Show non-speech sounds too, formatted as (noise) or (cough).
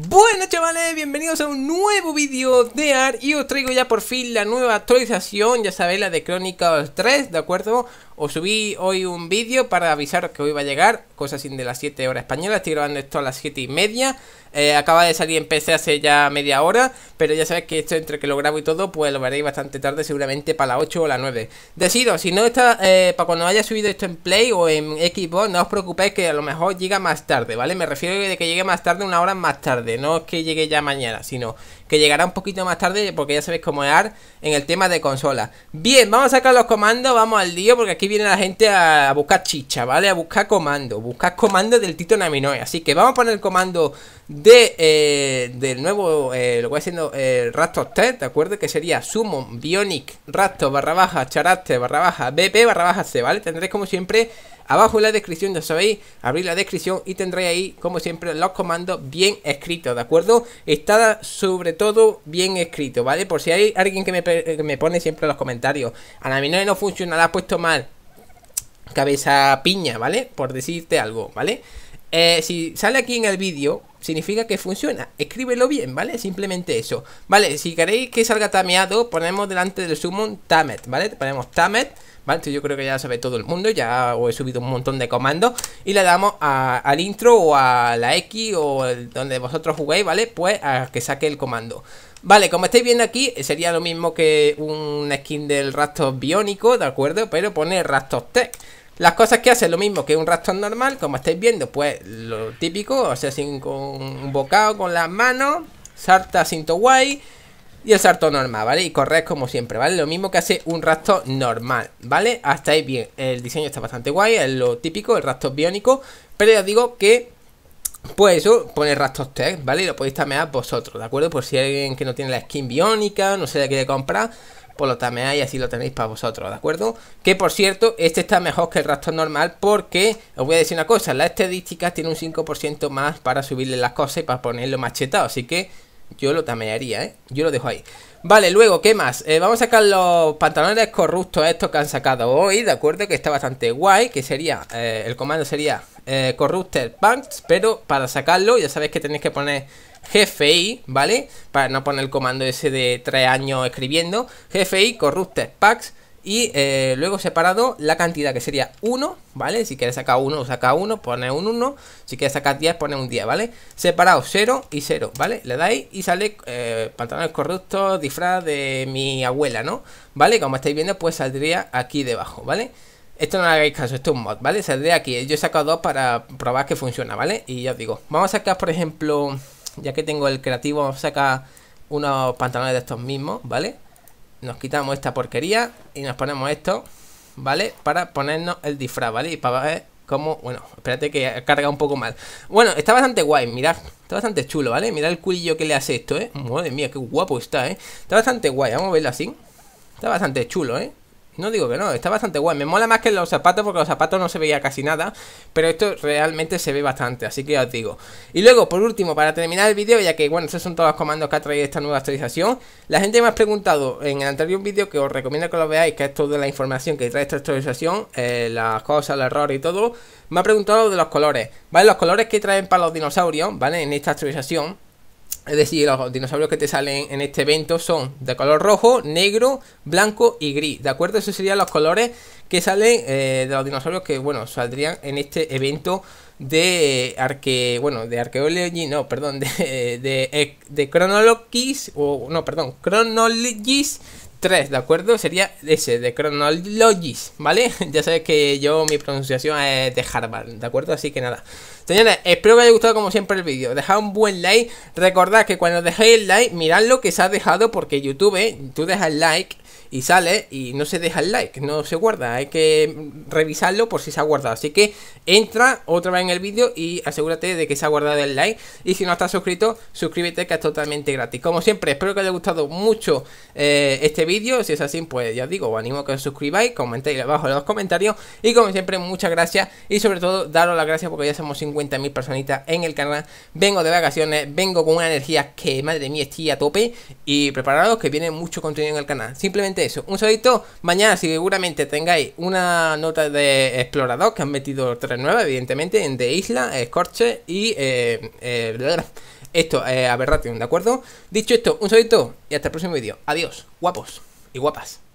Bueno chavales, bienvenidos a un nuevo vídeo de AR y os traigo ya por fin la nueva actualización, ya sabéis, la de Chronicles 3, ¿de acuerdo? Os subí hoy un vídeo para avisaros que hoy va a llegar, cosa sin de las 7 horas españolas. Estoy grabando esto a las 7 y media. Eh, acaba de salir en PC hace ya media hora, pero ya sabéis que esto entre que lo grabo y todo, pues lo veréis bastante tarde, seguramente para las 8 o las 9. Decido, si no está, eh, para cuando haya subido esto en Play o en Xbox, no os preocupéis que a lo mejor llega más tarde, ¿vale? Me refiero de que llegue más tarde, una hora más tarde, no es que llegue ya mañana, sino que llegará un poquito más tarde porque ya sabéis cómo es en el tema de consola. Bien, vamos a sacar los comandos, vamos al lío porque aquí viene la gente a, buscar chicha, ¿vale? A buscar comando, buscar comando del Tito Naminoe. Así que vamos a poner el comando de, eh, del nuevo, eh, lo voy haciendo, el eh, Raptor T, ¿de acuerdo? Que sería Summon Bionic Raptor barra baja Charaste, barra baja BP barra baja C, ¿vale? Tendréis como siempre abajo en la descripción, ya sabéis, abrir la descripción y tendréis ahí, como siempre, los comandos bien escritos, ¿de acuerdo? Está sobre todo bien escrito, ¿vale? Por si hay alguien que me, pone siempre los comentarios, a la no funciona, la ha puesto mal, cabeza piña, ¿vale? Por decirte algo, ¿vale? Eh, si sale aquí en el vídeo, significa que funciona. Escríbelo bien, ¿vale? Simplemente eso. Vale, si queréis que salga tameado, ponemos delante del summon tamet, ¿vale? Ponemos tamet, ¿vale? yo creo que ya sabe todo el mundo, ya os he subido un montón de comandos. Y le damos al intro o a la X o donde vosotros juguéis, ¿vale? Pues a que saque el comando. Vale, como estáis viendo aquí, sería lo mismo que un skin del rastro biónico, ¿de acuerdo? Pero pone rastro Tech. Las cosas que hace es lo mismo que un rastro normal, como estáis viendo, pues lo típico, o sea, sin, con un bocado con las manos, salta cinto guay y el salto normal, ¿vale? Y correr como siempre, ¿vale? Lo mismo que hace un rastro normal, ¿vale? Hasta ahí bien, el diseño está bastante guay, es lo típico, el rastro biónico, pero ya os digo que pues eso pone Rastos Tech, ¿vale? Y lo podéis tamear vosotros, ¿de acuerdo? Por si alguien que no tiene la skin biónica, no de qué quiere comprar, pues lo tameáis y así lo tenéis para vosotros, ¿de acuerdo? Que por cierto, este está mejor que el Rastos normal porque, os voy a decir una cosa, La estadística tiene un 5% más para subirle las cosas y para ponerlo machetado, así que yo lo tamearía, ¿eh? Yo lo dejo ahí. Vale, luego, ¿qué más? Eh, vamos a sacar los pantalones corruptos estos que han sacado hoy, ¿de acuerdo? Que está bastante guay, que sería, eh, el comando sería eh, Corrupted packs, pero para sacarlo ya sabéis que tenéis que poner GFI, ¿vale? Para no poner el comando ese de tres años escribiendo. GFI, Corrupted Packs. Y eh, luego separado la cantidad que sería 1, ¿vale? Si quieres sacar 1, saca 1, pone un 1. Si quieres sacar 10, pone un 10, ¿vale? Separado 0 y 0, ¿vale? Le dais y sale eh, pantalones corruptos, disfraz de mi abuela, ¿no? ¿Vale? Como estáis viendo, pues saldría aquí debajo, ¿vale? vale esto no le hagáis caso, esto es un mod, ¿vale? Saldré aquí, yo he sacado dos para probar que funciona, ¿vale? Y ya os digo, vamos a sacar, por ejemplo, ya que tengo el creativo, vamos a sacar unos pantalones de estos mismos, ¿vale? Nos quitamos esta porquería y nos ponemos esto, ¿vale? Para ponernos el disfraz, ¿vale? Y para ver cómo, bueno, espérate que carga un poco mal. Bueno, está bastante guay, mirad, está bastante chulo, ¿vale? Mirad el culillo que le hace esto, ¿eh? Madre mía, qué guapo está, ¿eh? Está bastante guay, vamos a verlo así. Está bastante chulo, ¿eh? No digo que no, está bastante guay. Me mola más que los zapatos porque los zapatos no se veía casi nada. Pero esto realmente se ve bastante, así que ya os digo. Y luego, por último, para terminar el vídeo, ya que bueno, esos son todos los comandos que ha traído esta nueva actualización. La gente me ha preguntado en el anterior vídeo que os recomiendo que lo veáis, que es toda la información que trae esta actualización, eh, las cosas, el error y todo. Me ha preguntado de los colores, ¿vale? Los colores que traen para los dinosaurios, ¿vale? En esta actualización. Es decir, los dinosaurios que te salen en este evento son de color rojo, negro, blanco y gris. ¿De acuerdo? Esos serían los colores que salen eh, de los dinosaurios que, bueno, saldrían en este evento de arque bueno de no perdón (laughs) de de, eh, o no perdón chronologies 3, ¿de acuerdo? Sería ese, de chronologies ¿vale? (laughs) ya sabes que yo, mi pronunciación es de Harvard, ¿de acuerdo? Así que nada. Señores, espero que haya gustado como siempre el vídeo. Dejad un buen like. Recordad que cuando dejéis el like, mirad lo que se ha dejado porque YouTube, ¿eh? tú dejas el like y sale y no se deja el like, no se guarda, hay que revisarlo por si se ha guardado. Así que entra otra vez en el vídeo y asegúrate de que se ha guardado el like. Y si no estás suscrito, suscríbete que es totalmente gratis. Como siempre, espero que os haya gustado mucho eh, este vídeo. Si es así, pues ya os digo, os animo a que os suscribáis, comentéis abajo en los comentarios. Y como siempre, muchas gracias y sobre todo daros las gracias porque ya somos 50.000 personitas en el canal. Vengo de vacaciones, vengo con una energía que madre mía estoy a tope y preparados que viene mucho contenido en el canal. Simplemente eso, un solito. Mañana seguramente tengáis una nota de explorador que han metido tres nuevas, evidentemente, en de Isla, Escorche eh, y... Eh, eh, esto, eh, Aberration, ¿de acuerdo? Dicho esto, un solito y hasta el próximo vídeo. Adiós, guapos y guapas.